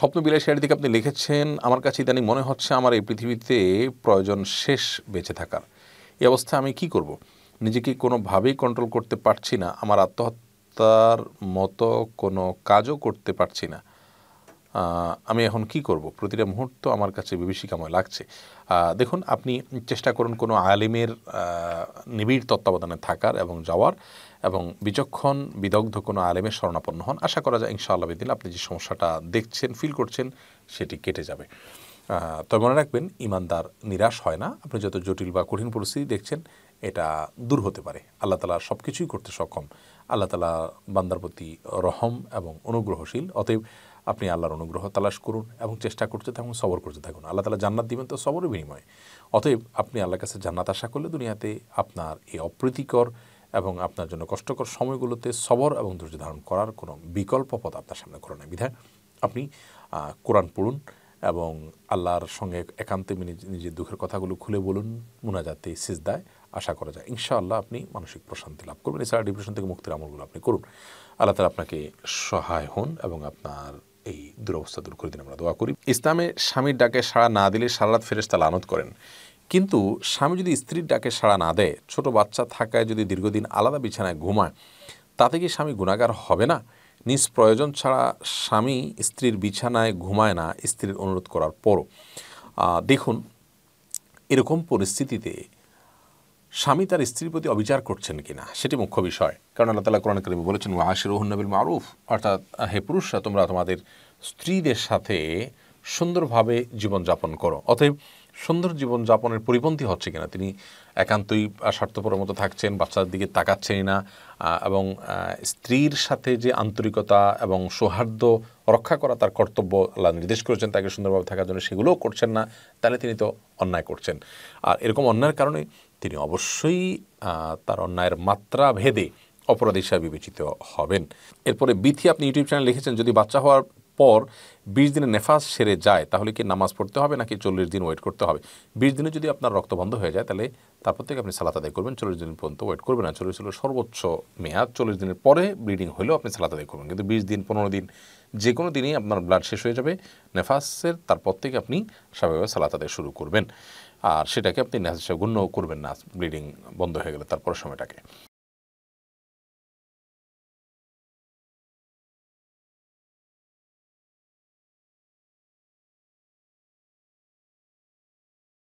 স্বপ্নবিলাসের দিকে আপনি লিখেছেন আমার কাছে ইদানিং মনে হচ্ছে আমার এই পৃথিবীতে প্রয়োজন শেষ বেঁচে থাকার এই অবস্থা আমি কি করব। নিজেকে কোনোভাবেই কন্ট্রোল করতে পারছি না আমার আত্মহত্যার মতো কোনো কাজও করতে পারছি না আমি এখন কি করব প্রতিটা মুহূর্ত আমার কাছে বিভীষিকাময় লাগছে দেখুন আপনি চেষ্টা করুন কোনো আলিমের নিবিড় তত্ত্বাবধানে থাকার এবং যাওয়ার এবং বিচক্ষণ বিদগ্ধ কোনো আলেমের শরণাপন্ন হন আশা করা যায় ইনশাআল্লাহ দিন আপনি যে সমস্যাটা দেখছেন ফিল করছেন সেটি কেটে যাবে তবে মনে রাখবেন ইমানদার নিরাশ হয় না আপনি যত জটিল বা কঠিন পরিস্থিতি দেখছেন এটা দূর হতে পারে আল্লাহ তালা সব কিছুই করতে সক্ষম আল্লাহ তালা বান্দার প্রতি রহম এবং অনুগ্রহশীল অতএব আপনি আল্লাহর অনুগ্রহ তালাশ করুন এবং চেষ্টা করতে থাকুন সবর করতে থাকুন আল্লাহ তালা জান্নাত দিবেন তো সবরের বিনিময়ে অতএব আপনি আল্লাহর কাছে জান্নাত আশা করলে দুনিয়াতে আপনার এই অপ্রীতিকর এবং আপনার জন্য কষ্টকর সময়গুলোতে সবর এবং ধৈর্য ধারণ করার কোনো বিকল্প পথ আপনার সামনে করে না বিধায় আপনি কোরআন পড়ুন এবং আল্লাহর সঙ্গে একান্তে নিজের দুঃখের কথাগুলো খুলে বলুন মুনাজাতে সিজদায় আশা করা যায় ইনশাআল্লাহ আপনি মানসিক প্রশান্তি লাভ করবেন এছাড়া ডিপ্রেশন থেকে মুক্তির আমলগুলো আপনি করুন আল্লাহ তালা আপনাকে সহায় হন এবং আপনার দুরবস্থা দূর করে দিন আমরা দোয়া করি ইসলামে স্বামীর ডাকে সাড়া না দিলে সারারাত ফেরেস্তা লানত করেন কিন্তু স্বামী যদি স্ত্রীর ডাকে সাড়া না দেয় ছোট বাচ্চা থাকায় যদি দীর্ঘদিন আলাদা বিছানায় ঘুমায় তাতে কি স্বামী গুণাগার হবে না নিজ প্রয়োজন ছাড়া স্বামী স্ত্রীর বিছানায় ঘুমায় না স্ত্রীর অনুরোধ করার পরও দেখুন এরকম পরিস্থিতিতে স্বামী তার স্ত্রীর প্রতি অবিচার করছেন কিনা সেটি মুখ্য বিষয় কারণ আল্লাহ তালা কোরআন করিমে বলেছেন আশিরুহনবিল মারুফ অর্থাৎ হে পুরুষরা তোমরা তোমাদের স্ত্রীদের সাথে সুন্দরভাবে জীবনযাপন করো অতএব সুন্দর জীবনযাপনের পরিপন্থী হচ্ছে কিনা তিনি একান্তই স্বার্থপর মতো থাকছেন বাচ্চার দিকে তাকাচ্ছেন না এবং স্ত্রীর সাথে যে আন্তরিকতা এবং সৌহার্দ্য রক্ষা করা তার কর্তব্য আল্লাহ নির্দেশ করেছেন তাকে সুন্দরভাবে থাকার জন্য সেগুলোও করছেন না তাহলে তিনি তো অন্যায় করছেন আর এরকম অন্যায়ের কারণে তিনি অবশ্যই তার অন্যায়ের মাত্রা ভেদে অপরাধ হিসাবে বিবেচিত হবেন এরপরে বিথি আপনি ইউটিউব চ্যানেল লিখেছেন যদি বাচ্চা হওয়ার পর বিশ দিনে নেফাস সেরে যায় তাহলে কি নামাজ পড়তে হবে নাকি চল্লিশ দিন ওয়েট করতে হবে বিশ দিনে যদি আপনার রক্ত বন্ধ হয়ে যায় তাহলে তারপর থেকে আপনি সালাত আদায় করবেন চল্লিশ দিন পর্যন্ত ওয়েট করবেন না চল্লিশ হলো সর্বোচ্চ মেয়াদ চল্লিশ দিনের পরে ব্লিডিং হলেও আপনি সালাত আদায় করবেন কিন্তু বিশ দিন পনেরো দিন যে কোনো দিনই আপনার ব্লাড শেষ হয়ে যাবে নেফাসের তারপর থেকে আপনি স্বাভাবিক সালাত আদায় শুরু করবেন আর সেটাকে আপনি নেফাস গণ্য করবেন না ব্লিডিং বন্ধ হয়ে গেলে তারপর সময়টাকে